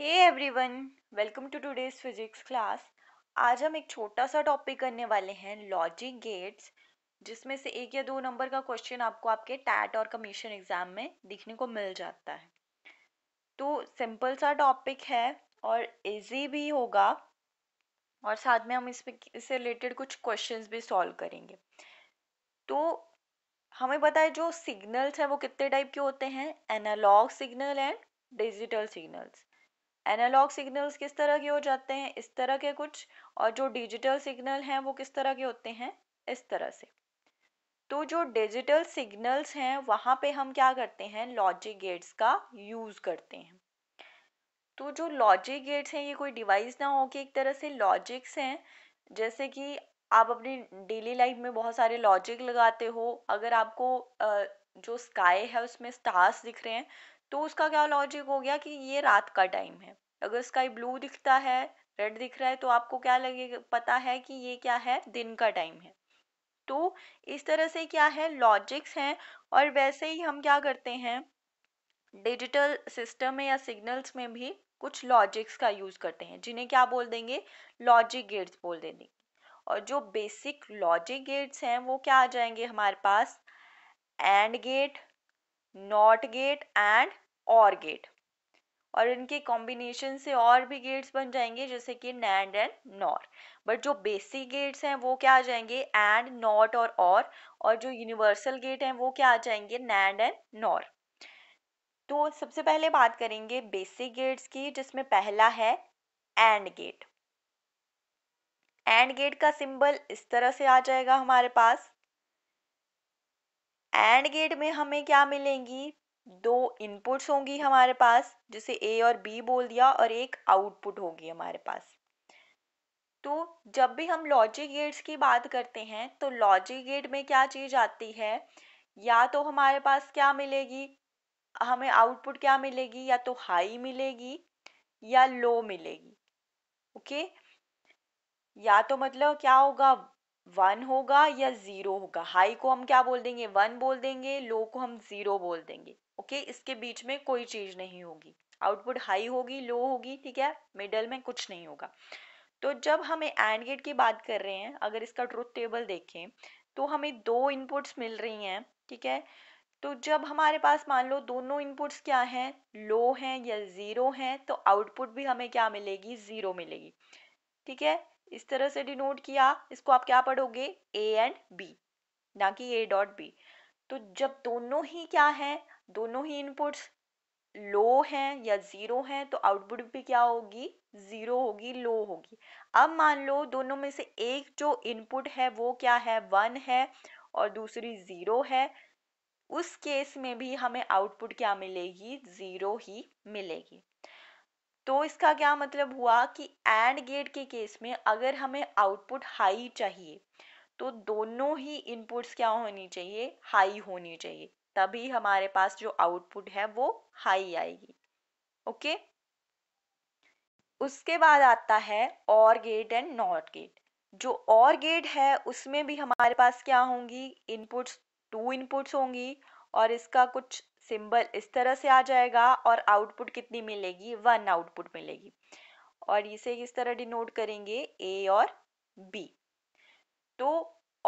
Hey everyone welcome to today's physics class आज हम एक छोटा सा टॉपिक करने वाले हैं लॉजिक गेट्स जिसमें से एक या दो नंबर का क्वेश्चन आपको आपके टैट और कमीशन एग्जाम में दिखने को मिल जाता है तो सिंपल सा टॉपिक है और इजी भी होगा और साथ में हम इसमें इससे रिलेटेड कुछ क्वेश्चंस भी सॉल्व करेंगे तो हमें पता है जो सिग्नल्स हैं वो कितने टाइप के होते हैं analog signal and digital signals analog signals किस तरह के हो जाते हैं इस तरह के कुछ और जो डिजिटल सिग्नल हैं वो किस तरह के होते हैं इस तरह से तो जो डिजिटल सिग्नल्स हैं वहाँ पे हम क्या करते हैं लॉजिक गेट्स का यूज़ करते हैं तो जो लॉजिक गेट्स हैं ये कोई डिवाइस ना हो कि एक तरह से लॉजिक्स हैं जैसे कि आप अपनी डेली लाइफ में बहुत सारे लॉजिक लगाते हो अगर आपको जो स्काई है उसमें स्टार्स दिख रहे हैं तो उसका क्या लॉजिक हो गया कि ये रात का टाइम है अगर स्काई ब्लू दिखता है रेड दिख रहा है तो आपको क्या लगेगा पता है कि ये क्या है दिन का टाइम है तो इस तरह से क्या है लॉजिक्स हैं और वैसे ही हम क्या करते हैं डिजिटल सिस्टम में या सिग्नल्स में भी कुछ लॉजिक्स का यूज़ करते हैं जिन्हें क्या बोल देंगे लॉजिक गेट्स बोल देंगे और जो बेसिक लॉजिक गेट्स हैं वो क्या आ जाएंगे हमारे पास AND gate NOT gate and OR gate और इनके कॉम्बिनेशन से और भी गेट्स बन जाएंगे जैसे कि नैंड एंड नॉर बट जो बेसिक गेट्स हैं वो क्या आ जाएंगे एंड नॉट और और और जो यूनिवर्सल गेट हैं वो क्या आ जाएंगे नैंड एंड नॉर तो सबसे पहले बात करेंगे बेसिक गेट्स की जिसमें पहला है एंड गेट एंड गेट का सिंबल इस तरह से आ जाएगा हमारे पास एंड गेट में हमें क्या मिलेंगी दो इनपुट्स होंगी हमारे पास जिसे ए और बी बोल दिया और एक आउटपुट होगी हमारे पास तो जब भी हम लॉजिक गेट्स की बात करते हैं तो लॉजिक गेट में क्या चीज़ आती है या तो हमारे पास क्या मिलेगी हमें आउटपुट क्या मिलेगी या तो हाई मिलेगी या लो मिलेगी ओके या तो मतलब क्या होगा वन होगा या ज़ीरो होगा हाई को हम क्या बोल देंगे वन बोल देंगे लो को हम ज़ीरो बोल देंगे ओके इसके बीच में कोई चीज़ नहीं होगी आउटपुट हाई होगी लो होगी ठीक है मिडल में कुछ नहीं होगा तो जब हमें एंड गेट की बात कर रहे हैं अगर इसका ट्रुथ टेबल देखें तो हमें दो इनपुट्स मिल रही हैं ठीक है तो जब हमारे पास मान लो दोनों इनपुट्स क्या हैं लो हैं या ज़ीरो हैं तो आउटपुट भी हमें क्या मिलेगी ज़ीरो मिलेगी ठीक है इस तरह से डिनोट किया इसको आप क्या पढ़ोगे ए एंड बी ना कि ए डॉट बी तो जब दोनों ही क्या है दोनों ही इनपुट्स लो हैं या ज़ीरो हैं तो आउटपुट भी क्या होगी ज़ीरो होगी लो होगी अब मान लो दोनों में से एक जो इनपुट है वो क्या है वन है और दूसरी ज़ीरो है उस केस में भी हमें आउटपुट क्या मिलेगी ज़ीरो ही मिलेगी तो इसका क्या मतलब हुआ कि एंड गेट के केस में अगर हमें आउटपुट हाई चाहिए तो दोनों ही इनपुट्स क्या होनी चाहिए हाई होनी चाहिए तभी हमारे पास जो आउटपुट है वो हाई आएगी ओके उसके बाद आता है और गेट एंड नॉट गेट जो और गेट है उसमें भी हमारे पास क्या होंगी इनपुट्स टू इनपुट्स होंगी और इसका कुछ सिंबल इस तरह से आ जाएगा और आउटपुट कितनी मिलेगी वन आउटपुट मिलेगी और इसे इस तरह डिनोट करेंगे ए और बी तो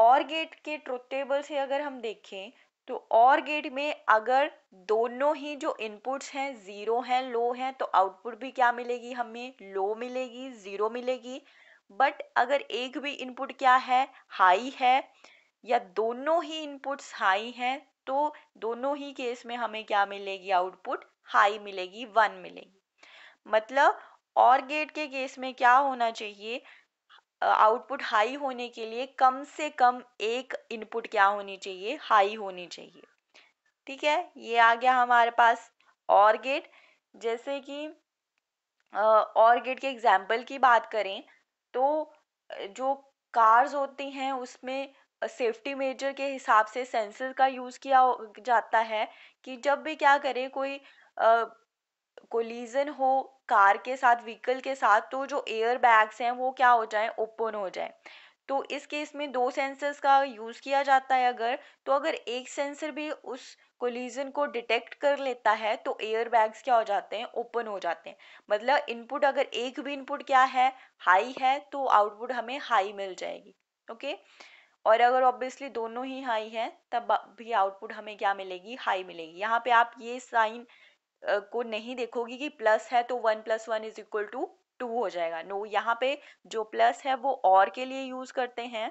और गेट के ट्रुथ टेबल से अगर हम देखें तो और गेट में अगर दोनों ही जो इनपुट्स हैं ज़ीरो हैं लो हैं तो आउटपुट भी क्या मिलेगी हमें लो मिलेगी ज़ीरो मिलेगी बट अगर एक भी इनपुट क्या है हाई है या दोनों ही इनपुट्स हाई हैं तो दोनों ही केस में हमें क्या मिलेगी आउटपुट हाई मिलेगी वन मिलेगी मतलब और गेट के केस में क्या होना चाहिए आउटपुट हाई होने के लिए कम से कम एक इनपुट क्या होनी चाहिए हाई होनी चाहिए ठीक है ये आ गया हमारे पास और गेट जैसे कि और गेट के एग्जाम्पल की बात करें तो जो कार्स होती हैं उसमें सेफ्टी मेजर के हिसाब से सेंसर का यूज़ किया जाता है कि जब भी क्या करे कोई कोलिजन हो कार के साथ व्हीकल के साथ तो जो एयर बैग्स हैं वो क्या हो जाए ओपन हो जाए तो इस केस में दो सेंसर्स का यूज़ किया जाता है अगर तो अगर एक सेंसर भी उस कोलिजन को डिटेक्ट कर लेता है तो एयर बैग्स क्या हो जाते हैं ओपन हो जाते हैं मतलब इनपुट अगर एक भी इनपुट क्या है हाई है तो आउटपुट हमें हाई मिल जाएगी ओके okay? और अगर ऑब्वियसली दोनों ही हाई हैं तब भी आउटपुट हमें क्या मिलेगी हाई मिलेगी यहाँ पे आप ये साइन को नहीं देखोगे कि प्लस है तो one plus one is equal to two हो जाएगा नो यहाँ पे जो प्लस है वो और के लिए यूज करते हैं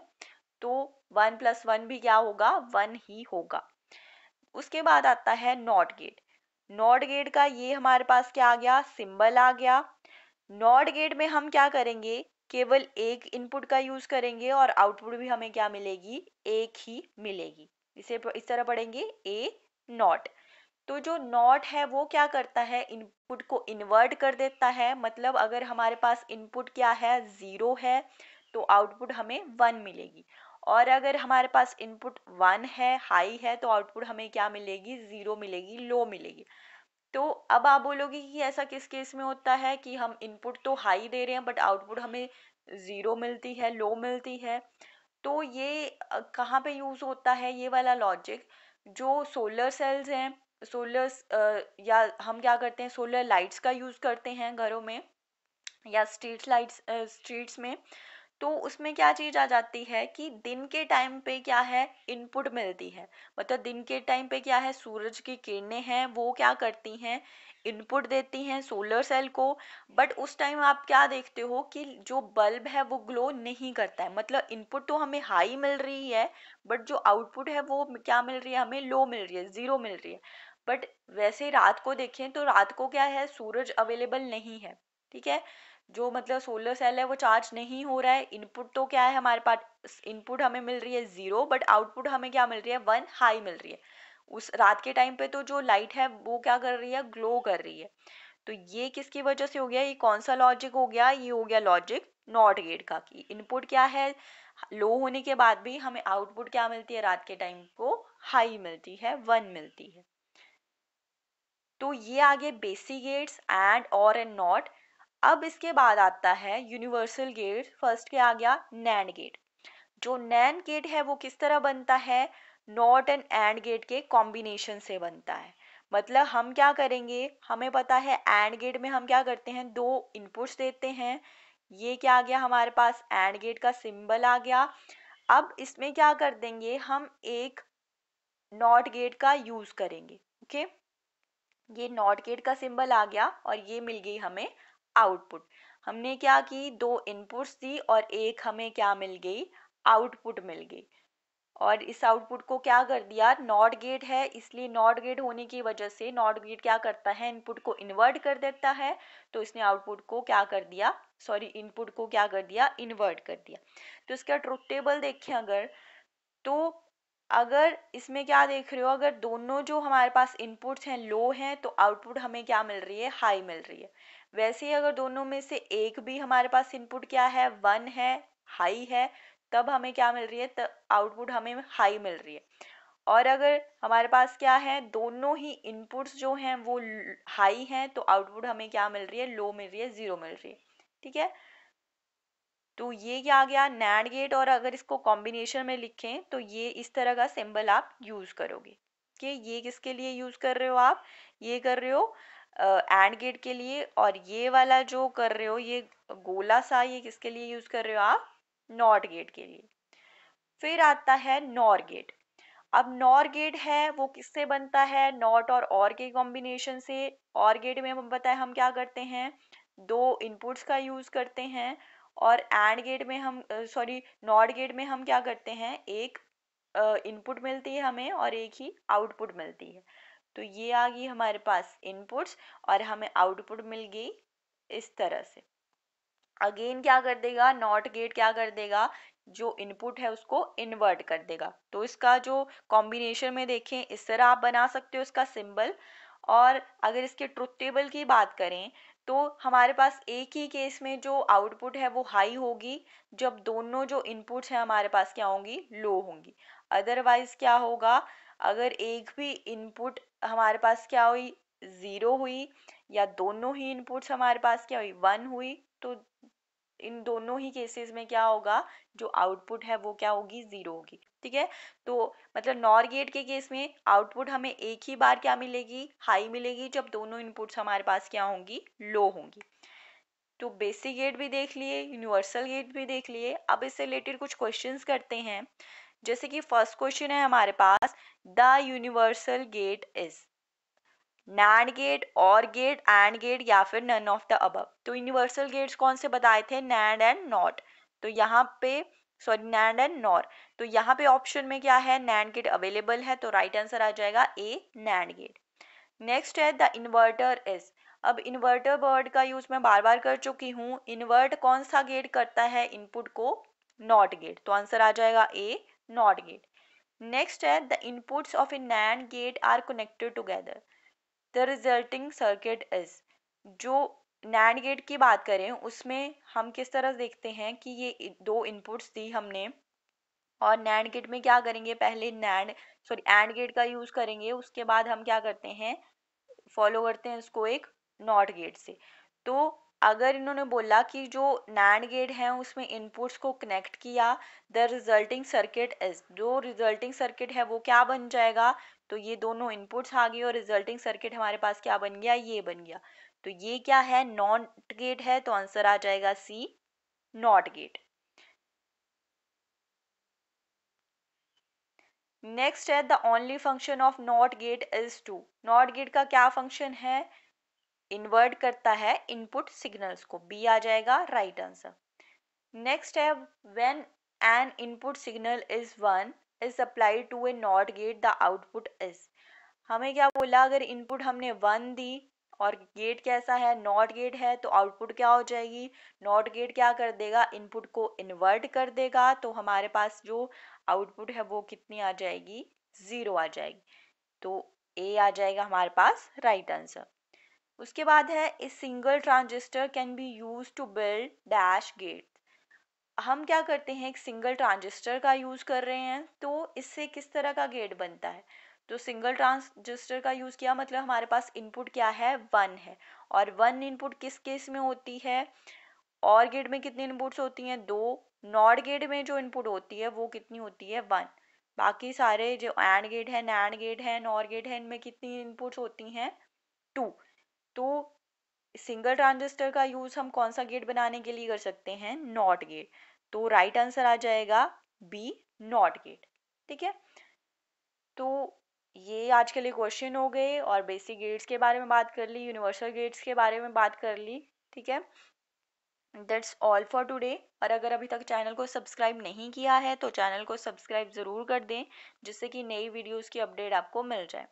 तो वन प्लस वन भी क्या होगा वन ही होगा उसके बाद आता है नॉट गेट नॉट गेट का ये हमारे पास क्या आ गया सिंबल आ गया नॉट गेट में हम क्या करेंगे केवल एक इनपुट का यूज करेंगे और आउटपुट भी हमें क्या मिलेगी एक ही मिलेगी इसे इस तरह पढ़ेंगे ए नॉट तो जो नॉट है वो क्या करता है इनपुट को इन्वर्ट कर देता है मतलब अगर हमारे पास इनपुट क्या है ज़ीरो है तो आउटपुट हमें वन मिलेगी और अगर हमारे पास इनपुट वन है हाई है तो आउटपुट हमें क्या मिलेगी ज़ीरो मिलेगी लो मिलेगी तो अब आप बोलोगे कि ऐसा किस केस में होता है कि हम इनपुट तो हाई दे रहे हैं बट आउटपुट हमें ज़ीरो मिलती है लो मिलती है तो ये कहाँ पे यूज़ होता है ये वाला लॉजिक जो सोलर सेल्स हैं सोलर या हम क्या करते हैं सोलर लाइट्स का यूज़ करते हैं घरों में या स्ट्रीट लाइट्स स्ट्रीट्स में तो उसमें क्या चीज़ आ जाती है कि दिन के टाइम पे क्या है इनपुट मिलती है मतलब दिन के टाइम पे क्या है सूरज की किरणें हैं वो क्या करती हैं इनपुट देती हैं सोलर सेल को बट उस टाइम आप क्या देखते हो कि जो बल्ब है वो ग्लो नहीं करता है मतलब इनपुट तो हमें हाई मिल रही है बट जो आउटपुट है वो क्या मिल रही है हमें लो मिल रही है ज़ीरो मिल रही है बट वैसे रात को देखें तो रात को क्या है सूरज अवेलेबल नहीं है ठीक है जो मतलब सोलर सेल है वो चार्ज नहीं हो रहा है इनपुट तो क्या है हमारे पास इनपुट हमें मिल रही है ज़ीरो बट आउटपुट हमें क्या मिल रही है वन हाई मिल रही है उस रात के टाइम पे तो जो लाइट है वो क्या कर रही है ग्लो कर रही है तो ये किसकी वजह से हो गया ये कौन सा लॉजिक हो गया ये हो गया लॉजिक नॉट गेट का कि इनपुट क्या है लो होने के बाद भी हमें आउटपुट क्या मिलती है रात के टाइम को हाई मिलती है वन मिलती है तो ये आगे basic gates AND OR AND NOT अब इसके बाद आता है यूनिवर्सल गेट फर्स्ट क्या आ गया नैंड गेट जो नैंड गेट है वो किस तरह बनता है नॉट एंड एंड गेट के कॉम्बिनेशन से बनता है मतलब हम क्या करेंगे हमें पता है एंड गेट में हम क्या करते हैं दो इनपुट्स देते हैं ये क्या आ गया हमारे पास एंड गेट का सिंबल आ गया अब इसमें क्या कर देंगे हम एक नॉट गेट का यूज़ करेंगे ओके ये नॉट गेट का सिंबल आ गया और ये मिल गई हमें आउटपुट हमने क्या की दो इनपुट्स दी और एक हमें क्या मिल गई आउटपुट मिल गई और इस आउटपुट को क्या कर दिया नॉट गेट है इसलिए नॉट गेट होने की वजह से नॉट गेट क्या करता है इनपुट को इन्वर्ट कर देता है तो इसने आउटपुट को क्या कर दिया सॉरी इनपुट को क्या कर दिया इन्वर्ट कर दिया तो इसका ट्रुथ टेबल देखें अगर तो अगर इसमें क्या देख रहे हो अगर दोनों जो हमारे पास इनपुट्स हैं लो हैं तो आउटपुट हमें क्या मिल रही है हाई मिल रही है वैसे ही अगर दोनों में से एक भी हमारे पास इनपुट क्या है वन है हाई है तब हमें क्या मिल रही है तो आउटपुट हमें हाई मिल रही है और अगर हमारे पास क्या है दोनों ही इनपुट्स जो हैं वो हाई हैं तो आउटपुट हमें क्या मिल रही है लो मिल रही है ज़ीरो मिल रही है ठीक है तो ये क्या आ गया नैंड गेट और अगर इसको कॉम्बिनेशन में लिखें तो ये इस तरह का सिंबल आप यूज़ करोगे कि ये किसके लिए यूज़ कर रहे हो आप ये कर रहे हो एंड गेट के लिए और ये वाला जो कर रहे हो ये गोला सा ये किसके लिए यूज़ कर रहे हो आप नॉर्ट गेट के लिए फिर आता है नॉर गेट अब नॉर गेट है वो किससे बनता है नॉट और और के कॉम्बिनेशन से और गेट में हम बताए हम क्या करते हैं दो इनपुट्स का यूज़ करते हैं और एंड गेट में हम सॉरी नॉर्ट गेट में हम क्या करते हैं एक इनपुट मिलती है हमें और एक ही आउटपुट मिलती है तो ये आ गई हमारे पास इनपुट्स और हमें आउटपुट मिल गई इस तरह से अगेन क्या कर देगा नॉट गेट क्या कर देगा जो इनपुट है उसको इन्वर्ट कर देगा तो इसका जो कॉम्बिनेशन में देखें इस तरह आप बना सकते हो इसका सिंबल और अगर इसके ट्रुथ टेबल की बात करें तो हमारे पास एक ही केस में जो आउटपुट है वो हाई होगी जब दोनों जो इनपुट्स हैं हमारे पास क्या होंगी लो होंगी अदरवाइज क्या होगा अगर एक भी इनपुट हमारे पास क्या हुई ज़ीरो हुई या दोनों ही इनपुट्स हमारे पास क्या हुई वन हुई तो इन दोनों ही केसेस में क्या होगा जो आउटपुट है वो क्या होगी ज़ीरो होगी ठीक है तो मतलब नॉर गेट के केस में आउटपुट हमें एक ही बार क्या मिलेगी हाई मिलेगी जब दोनों इनपुट्स हमारे पास क्या होंगी लो होंगी तो बेसिक गेट भी देख लिए यूनिवर्सल गेट भी देख लिए अब इससे रिलेटेड कुछ क्वेश्चंस करते हैं जैसे कि फर्स्ट क्वेश्चन है हमारे पास the universal gate is NAND gate OR gate AND gate या फिर नन ऑफ द अबव तो यूनिवर्सल गेट्स कौन से बताए थे नैंड एंड नॉट तो यहाँ पे सॉरी नैंड एंड नॉर तो यहाँ पे ऑप्शन में क्या है नैंड गेट अवेलेबल है तो राइट right आंसर आ जाएगा ए नैंड गेट नेक्स्ट है द इन्वर्टर इज अब इन्वर्टर वर्ड का यूज मैं बार बार कर चुकी हूँ इन्वर्ट कौन सा गेट करता है इनपुट को नॉट गेट तो आंसर आ जाएगा ए नॉट गेट नेक्स्ट है the inputs of a NAND gate are connected together the resulting circuit is जो नैंड गेट की बात करें उसमें हम किस तरह देखते हैं कि ये दो इनपुट्स दी हमने और नैंड गेट में क्या करेंगे पहले नैंड सॉरी एंड गेट का यूज़ करेंगे उसके बाद हम क्या करते हैं फॉलो करते हैं उसको एक नॉट गेट से तो अगर इन्होंने बोला कि जो नैंड गेट है उसमें इनपुट्स को कनेक्ट किया द रिजल्टिंग सर्किट इज जो रिजल्टिंग सर्किट है वो क्या बन जाएगा तो ये दोनों इनपुट्स आ गए और रिजल्टिंग सर्किट हमारे पास क्या बन गया ये बन गया तो ये क्या है नॉट गेट है तो आंसर आ जाएगा सी नॉट गेट नेक्स्ट है the only function of not gate is to not gate का क्या फंक्शन है इन्वर्ट करता है इनपुट सिग्नल्स को बी आ जाएगा राइट आंसर नेक्स्ट है when an input signal is one is applied to a not gate the output is हमें क्या बोला अगर इनपुट हमने वन दी और गेट कैसा है नॉट गेट है तो आउटपुट क्या हो जाएगी नॉट गेट क्या कर देगा इनपुट को इन्वर्ट कर देगा तो हमारे पास जो आउटपुट है वो कितनी आ जाएगी ज़ीरो आ जाएगी तो ए आ जाएगा हमारे पास राइट right आंसर उसके बाद है a single transistor can be use to build dash gate हम क्या करते हैं एक सिंगल ट्रांजिस्टर का यूज़ कर रहे हैं तो इससे किस तरह का गेट बनता है तो सिंगल ट्रांजिस्टर का यूज़ किया मतलब हमारे पास इनपुट क्या है वन है और वन इनपुट किस केस में होती है और गेट में कितनी इनपुट्स होती हैं दो नॉट गेट में जो इनपुट होती है वो कितनी होती है वन बाकी सारे जो एंड गेट है नैंड गेट है नॉर गेट है इनमें कितनी इनपुट्स होती हैं टू तो सिंगल ट्रांजिस्टर का यूज़ हम कौन सा गेट बनाने के लिए कर सकते हैं नॉट गेट तो राइट आंसर आ जाएगा बी नॉट गेट ठीक है तो ये आज के लिए क्वेश्चन हो गए और बेसिक गेट्स के बारे में बात कर ली यूनिवर्सल गेट्स के बारे में बात कर ली ठीक है दैट्स ऑल फॉर टुडे और अगर अभी तक चैनल को सब्सक्राइब नहीं किया है तो चैनल को सब्सक्राइब ज़रूर कर दें जिससे कि नई वीडियोज़ की अपडेट आपको मिल जाए